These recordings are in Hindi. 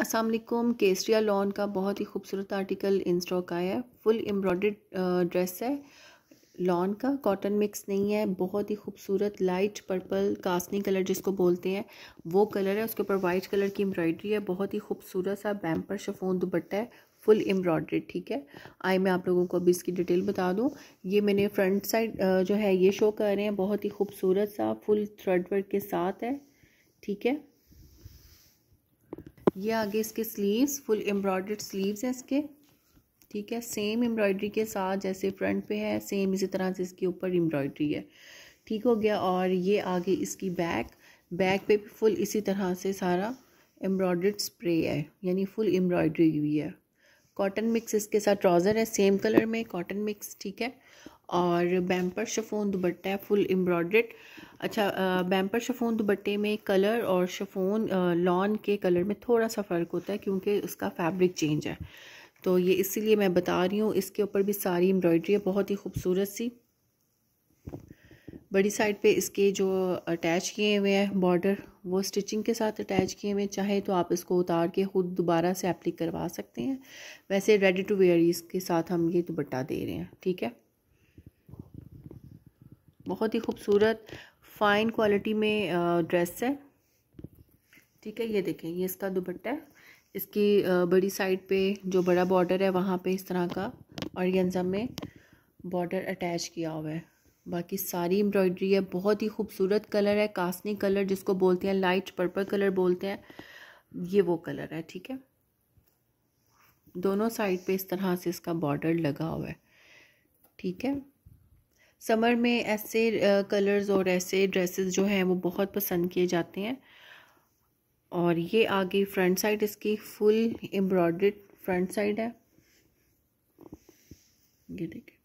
असलकुम केसरिया लॉन का बहुत ही खूबसूरत आर्टिकल इन स्टॉक आया है फुल एम्ब्रॉयड ड्रेस है लॉन का कॉटन मिक्स नहीं है बहुत ही खूबसूरत लाइट पर्पल कासनी कलर जिसको बोलते हैं वो कलर है उसके ऊपर वाइट कलर की एम्ब्रॉयडरी है बहुत ही खूबसूरत सा बैम्पर शफोन दुपट्टा है फुल एम्ब्रॉयड्रेड ठीक है आई मैं आप लोगों को अभी इसकी डिटेल बता दूं ये मैंने फ्रंट साइड जो है ये शो कर रहे हैं बहुत ही खूबसूरत सा फुल थ्रेड वर्क के साथ है ठीक है ये आगे इसके स्लीव्स फुल एम्ब्रॉयड स्लीव्स हैं इसके ठीक है सेम एम्ब्रॉयड्री के साथ जैसे फ्रंट पे है सेम इसी तरह से इसके ऊपर एम्ब्रॉयड्री है ठीक हो गया और ये आगे इसकी बैक बैक पे भी फुल इसी तरह से सारा एम्ब्रॉयड स्प्रे है यानी फुल एम्ब्रॉयड्री हुई है कॉटन मिक्स इसके साथ ट्राउज़र है सेम कलर में कॉटन मिक्स ठीक है और बैम्पर शफोन दुबट्टा है फुल एम्ब्रॉड्रेड अच्छा बैम्पर शफोन दुबट्टे में कलर और शफोन लॉन के कलर में थोड़ा सा फ़र्क होता है क्योंकि उसका फैब्रिक चेंज है तो ये इसीलिए मैं बता रही हूँ इसके ऊपर भी सारी एम्ब्रॉयड्री है बहुत ही खूबसूरत सी बड़ी साइड पे इसके जो अटैच किए हुए हैं बॉर्डर वो स्टिचिंग के साथ अटैच किए हुए हैं चाहे तो आप इसको उतार के ख़ुद दोबारा से एप्लिक करवा सकते हैं वैसे रेडी टू वेयर इसके साथ हम ये दुपट्टा दे रहे हैं ठीक है बहुत ही खूबसूरत फ़ाइन क्वालिटी में ड्रेस है ठीक है ये देखें ये इसका दुपट्टा है इसकी बड़ी साइड पे जो बड़ा बॉर्डर है वहाँ पे इस तरह का और में बॉर्डर अटैच किया हुआ है बाकी सारी एम्ब्रॉयडरी है बहुत ही खूबसूरत कलर है कासनी कलर जिसको बोलते हैं लाइट पर्पल कलर बोलते हैं ये वो कलर है ठीक है दोनों साइड पे इस तरह से इसका बॉर्डर लगा हुआ है ठीक है समर में ऐसे कलर्स और ऐसे ड्रेसेस जो हैं वो बहुत पसंद किए जाते हैं और ये आगे फ्रंट साइड इसकी फुल एम्ब्रॉयड फ्रंट साइड है ये देखिए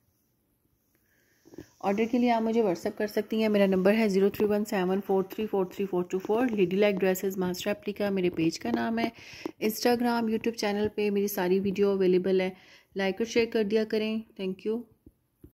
ऑर्डर के लिए आप मुझे व्हाट्सअप कर सकती हैं मेरा नंबर है zero three one seven four three four three four two four lady like dresses master एप्लीका मेरे पेज का नाम है इंस्टाग्राम यूट्यूब चैनल पे मेरी सारी वीडियो अवेलेबल है लाइक और शेयर कर दिया करें थैंक यू